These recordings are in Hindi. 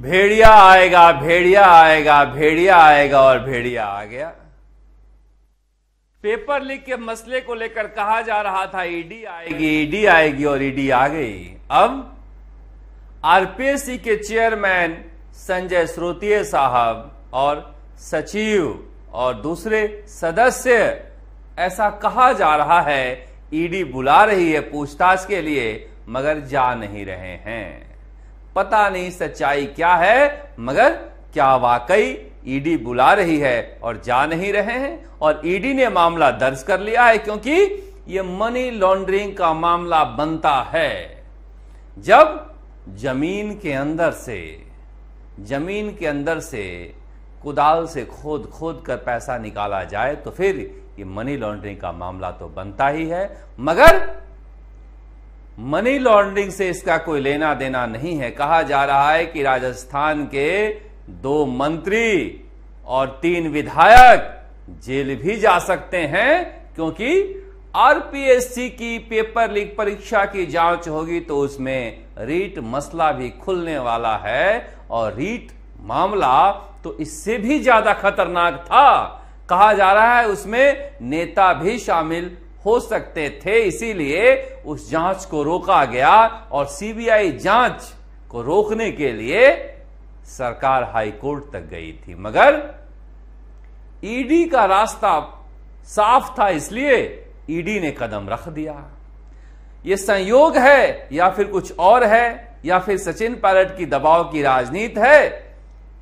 भेड़िया आएगा भेड़िया आएगा भेड़िया आएगा और भेड़िया आ गया पेपर लीक के मसले को लेकर कहा जा रहा था ईडी आएगी ईडी आएगी और ईडी आ गई अब आरपीएससी के चेयरमैन संजय श्रोतीय साहब और सचिव और दूसरे सदस्य ऐसा कहा जा रहा है ईडी बुला रही है पूछताछ के लिए मगर जा नहीं रहे हैं पता नहीं सच्चाई क्या है मगर क्या वाकई ईडी e बुला रही है और जा नहीं रहे हैं और ईडी e ने मामला दर्ज कर लिया है क्योंकि यह मनी लॉन्ड्रिंग का मामला बनता है जब जमीन के अंदर से जमीन के अंदर से कुदाल से खोद खोद कर पैसा निकाला जाए तो फिर ये मनी लॉन्ड्रिंग का मामला तो बनता ही है मगर मनी लॉन्ड्रिंग से इसका कोई लेना देना नहीं है कहा जा रहा है कि राजस्थान के दो मंत्री और तीन विधायक जेल भी जा सकते हैं क्योंकि आरपीएससी की पेपर लीक परीक्षा की जांच होगी तो उसमें रीट मसला भी खुलने वाला है और रीट मामला तो इससे भी ज्यादा खतरनाक था कहा जा रहा है उसमें नेता भी शामिल हो सकते थे इसीलिए उस जांच को रोका गया और सीबीआई जांच को रोकने के लिए सरकार हाईकोर्ट तक गई थी मगर ईडी e का रास्ता साफ था इसलिए ईडी e ने कदम रख दिया यह संयोग है या फिर कुछ और है या फिर सचिन पायलट की दबाव की राजनीति है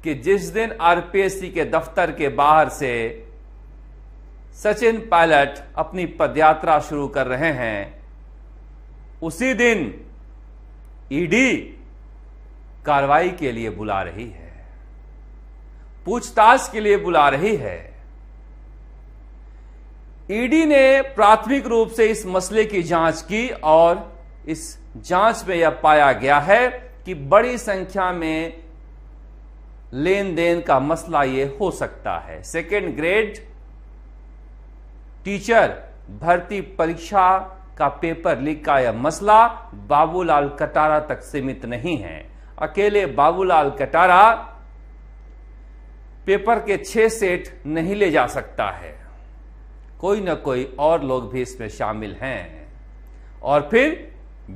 कि जिस दिन आरपीएससी के दफ्तर के बाहर से सचिन पायलट अपनी पदयात्रा शुरू कर रहे हैं उसी दिन ईडी e कार्रवाई के लिए बुला रही है पूछताछ के लिए बुला रही है ईडी e ने प्राथमिक रूप से इस मसले की जांच की और इस जांच में यह पाया गया है कि बड़ी संख्या में लेन देन का मसला यह हो सकता है सेकेंड ग्रेड टीचर भर्ती परीक्षा का पेपर लीक का यह मसला बाबूलाल कटारा तक सीमित नहीं है अकेले बाबूलाल कटारा पेपर के छह सेट नहीं ले जा सकता है कोई ना कोई और लोग भी इसमें शामिल हैं और फिर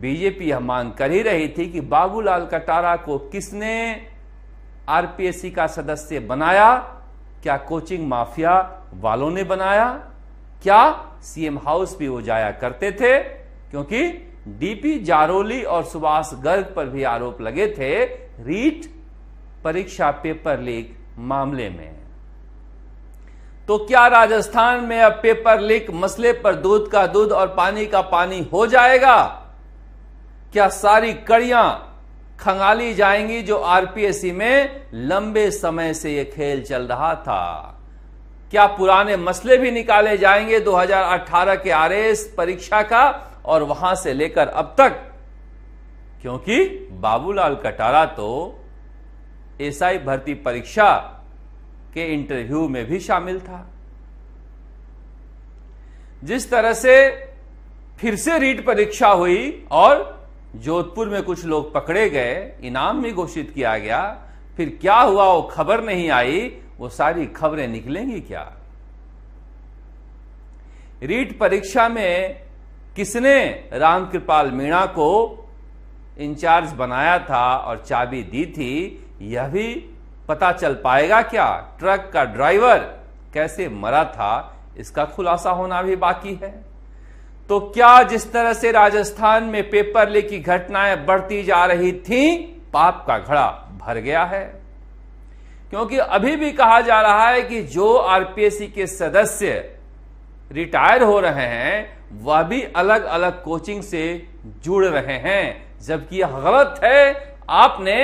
बीजेपी यह मांग कर ही रही थी कि बाबूलाल कटारा को किसने आरपीएससी का सदस्य बनाया क्या कोचिंग माफिया वालों ने बनाया क्या सीएम हाउस भी वो जाया करते थे क्योंकि डीपी जारोली और सुभाष गर्ग पर भी आरोप लगे थे रीट परीक्षा पेपर लीक मामले में तो क्या राजस्थान में अब पेपर लीक मसले पर दूध का दूध और पानी का पानी हो जाएगा क्या सारी कड़ियां खंगाली जाएंगी जो आरपीएससी में लंबे समय से यह खेल चल रहा था क्या पुराने मसले भी निकाले जाएंगे 2018 के आर परीक्षा का और वहां से लेकर अब तक क्योंकि बाबूलाल कटारा तो एसआई भर्ती परीक्षा के इंटरव्यू में भी शामिल था जिस तरह से फिर से रीट परीक्षा हुई और जोधपुर में कुछ लोग पकड़े गए इनाम भी घोषित किया गया फिर क्या हुआ वो खबर नहीं आई वो सारी खबरें निकलेंगी क्या रीट परीक्षा में किसने रामकृपाल मीणा को इंचार्ज बनाया था और चाबी दी थी यह भी पता चल पाएगा क्या ट्रक का ड्राइवर कैसे मरा था इसका खुलासा होना भी बाकी है तो क्या जिस तरह से राजस्थान में पेपर लेकी की घटनाएं बढ़ती जा रही थीं पाप का घड़ा भर गया है क्योंकि अभी भी कहा जा रहा है कि जो आरपीएससी के सदस्य रिटायर हो रहे हैं वह भी अलग अलग कोचिंग से जुड़ रहे हैं जबकि यह गलत है आपने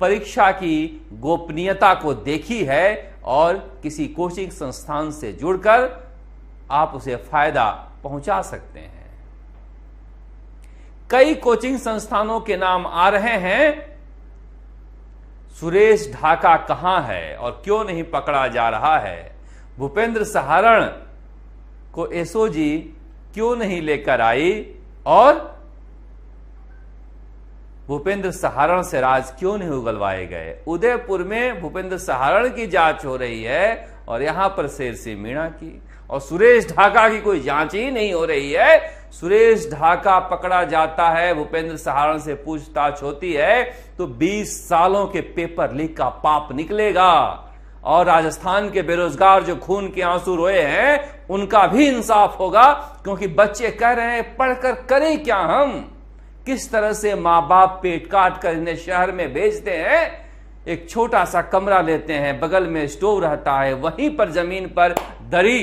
परीक्षा की गोपनीयता को देखी है और किसी कोचिंग संस्थान से जुड़कर आप उसे फायदा पहुंचा सकते हैं कई कोचिंग संस्थानों के नाम आ रहे हैं सुरेश ढाका कहां है और क्यों नहीं पकड़ा जा रहा है भूपेंद्र सहारण को एसओजी क्यों नहीं लेकर आई और भूपेंद्र सहारण से राज क्यों नहीं उगलवाए गए उदयपुर में भूपेंद्र सहारण की जांच हो रही है और यहां पर शेर सिंह मीणा की और सुरेश ढाका की कोई जांच ही नहीं हो रही है सुरेश ढाका पकड़ा जाता है भूपेंद्र सहारण से पूछताछ होती है तो 20 सालों के पेपर लीक का पाप निकलेगा और राजस्थान के बेरोजगार जो खून के आंसू रोए हैं उनका भी इंसाफ होगा क्योंकि बच्चे कह रहे हैं पढ़कर करें क्या हम किस तरह से माँ बाप पेट काट कर इन्हें शहर में भेजते हैं एक छोटा सा कमरा लेते हैं बगल में स्टोव रहता है वहीं पर जमीन पर दरी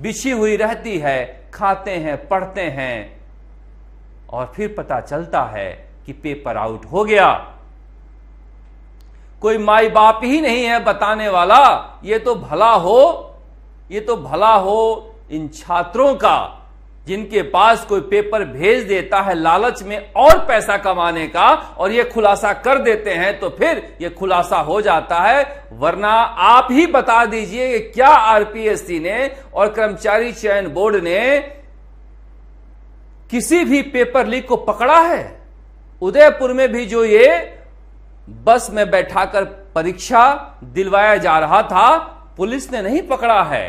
बिछी हुई रहती है खाते हैं पढ़ते हैं और फिर पता चलता है कि पेपर आउट हो गया कोई माई बाप ही नहीं है बताने वाला ये तो भला हो ये तो भला हो इन छात्रों का जिनके पास कोई पेपर भेज देता है लालच में और पैसा कमाने का और ये खुलासा कर देते हैं तो फिर ये खुलासा हो जाता है वरना आप ही बता दीजिए कि क्या आरपीएससी ने और कर्मचारी चयन बोर्ड ने किसी भी पेपर लीक को पकड़ा है उदयपुर में भी जो ये बस में बैठाकर परीक्षा दिलवाया जा रहा था पुलिस ने नहीं पकड़ा है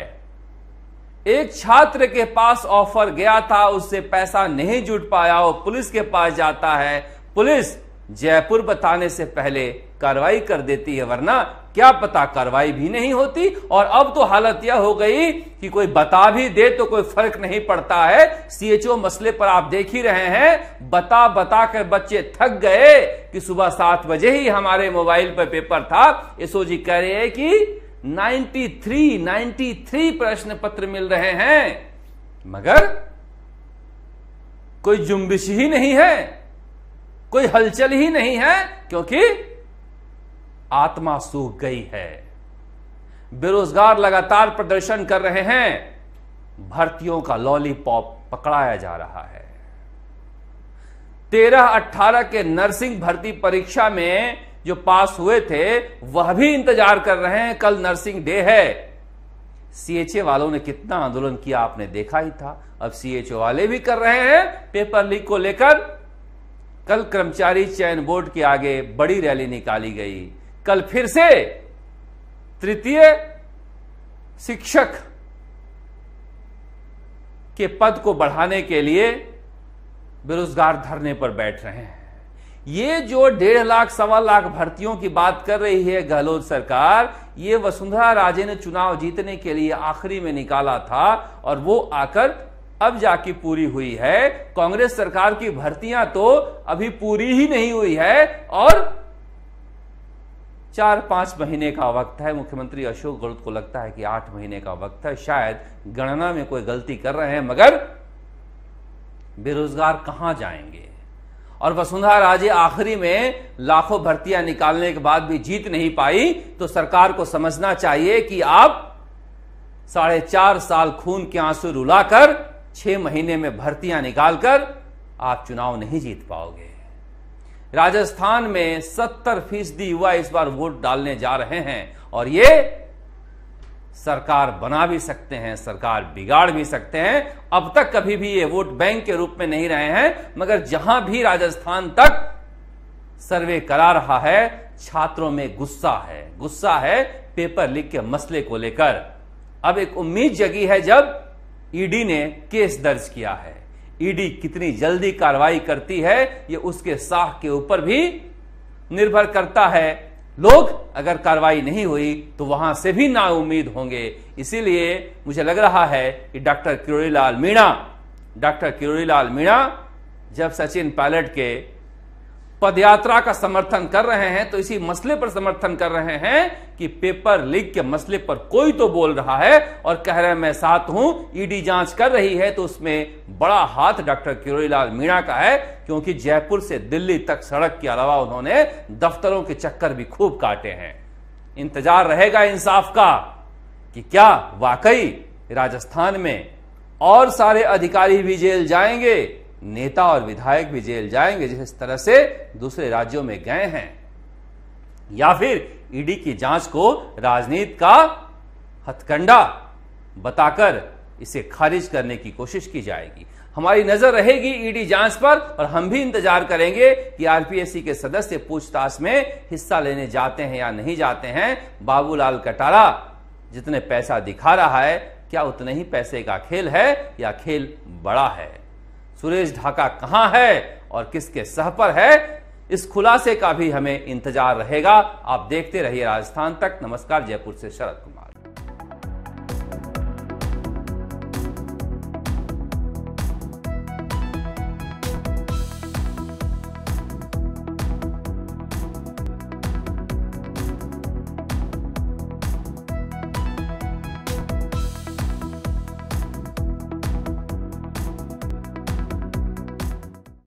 एक छात्र के पास ऑफर गया था उससे पैसा नहीं जुट पाया वो पुलिस के पास जाता है पुलिस जयपुर बताने से पहले कार्रवाई कर देती है वरना क्या पता कार्रवाई भी नहीं होती और अब तो हालत यह हो गई कि कोई बता भी दे तो कोई फर्क नहीं पड़ता है सीएचओ मसले पर आप देख ही रहे हैं बता बता कर बच्चे थक गए कि सुबह सात बजे ही हमारे मोबाइल पर पेपर था एसओ जी कह रहे हैं कि 93 93 प्रश्न पत्र मिल रहे हैं मगर कोई जुम्बिश ही नहीं है कोई हलचल ही नहीं है क्योंकि आत्मा सूख गई है बेरोजगार लगातार प्रदर्शन कर रहे हैं भर्तियों का लॉलीपॉप पकड़ाया जा रहा है तेरह अट्ठारह के नर्सिंग भर्ती परीक्षा में जो पास हुए थे वह भी इंतजार कर रहे हैं कल नर्सिंग डे है सीएचए वालों ने कितना आंदोलन किया आपने देखा ही था अब सीएचओ वाले भी कर रहे हैं पेपर लीक को लेकर कल कर्मचारी चयन बोर्ड के आगे बड़ी रैली निकाली गई कल फिर से तृतीय शिक्षक के पद को बढ़ाने के लिए बेरोजगार धरने पर बैठ रहे हैं ये जो डेढ़ लाख सवा लाख भर्तियों की बात कर रही है गहलोत सरकार ये वसुंधरा राजे ने चुनाव जीतने के लिए आखिरी में निकाला था और वो आकर अब जाके पूरी हुई है कांग्रेस सरकार की भर्तियां तो अभी पूरी ही नहीं हुई है और चार पांच महीने का वक्त है मुख्यमंत्री अशोक गहलोत को लगता है कि आठ महीने का वक्त है शायद गणना में कोई गलती कर रहे हैं मगर बेरोजगार कहां जाएंगे और वसुंधरा राजे आखिरी में लाखों भर्तियां निकालने के बाद भी जीत नहीं पाई तो सरकार को समझना चाहिए कि आप साढ़े चार साल खून के आंसू रुलाकर छह महीने में भर्तियां निकालकर आप चुनाव नहीं जीत पाओगे राजस्थान में सत्तर फीसदी युवा इस बार वोट डालने जा रहे हैं और ये सरकार बना भी सकते हैं सरकार बिगाड़ भी सकते हैं अब तक कभी भी ये वोट बैंक के रूप में नहीं रहे हैं मगर जहां भी राजस्थान तक सर्वे करा रहा है छात्रों में गुस्सा है गुस्सा है पेपर लीक के मसले को लेकर अब एक उम्मीद जगी है जब ईडी e ने केस दर्ज किया है ईडी e कितनी जल्दी कार्रवाई करती है ये उसके साह के ऊपर भी निर्भर करता है लोग अगर कार्रवाई नहीं हुई तो वहां से भी नाउमीद होंगे इसीलिए मुझे लग रहा है कि डॉक्टर किरोड़ीलाल मीणा डॉक्टर किरोड़ीलाल मीणा जब सचिन पायलट के पदयात्रा का समर्थन कर रहे हैं तो इसी मसले पर समर्थन कर रहे हैं कि पेपर लीक के मसले पर कोई तो बोल रहा है और कह रहे हैं मैं साथ हूं ईडी e जांच कर रही है तो उसमें बड़ा हाथ डॉक्टर किरोड़ीलाल मीणा का है क्योंकि जयपुर से दिल्ली तक सड़क के अलावा उन्होंने दफ्तरों के चक्कर भी खूब काटे हैं इंतजार रहेगा इंसाफ का कि क्या वाकई राजस्थान में और सारे अधिकारी भी जेल जाएंगे नेता और विधायक भी जेल जाएंगे जिस तरह से दूसरे राज्यों में गए हैं या फिर ईडी की जांच को राजनीति का हथकंडा बताकर इसे खारिज करने की कोशिश की जाएगी हमारी नजर रहेगी ईडी जांच पर और हम भी इंतजार करेंगे कि आरपीएससी के सदस्य पूछताछ में हिस्सा लेने जाते हैं या नहीं जाते हैं बाबूलाल कटारा जितने पैसा दिखा रहा है क्या उतने ही पैसे का खेल है या खेल बड़ा है सुरेश ढाका कहां है और किसके सह पर है इस खुलासे का भी हमें इंतजार रहेगा आप देखते रहिए राजस्थान तक नमस्कार जयपुर से शरद कुमार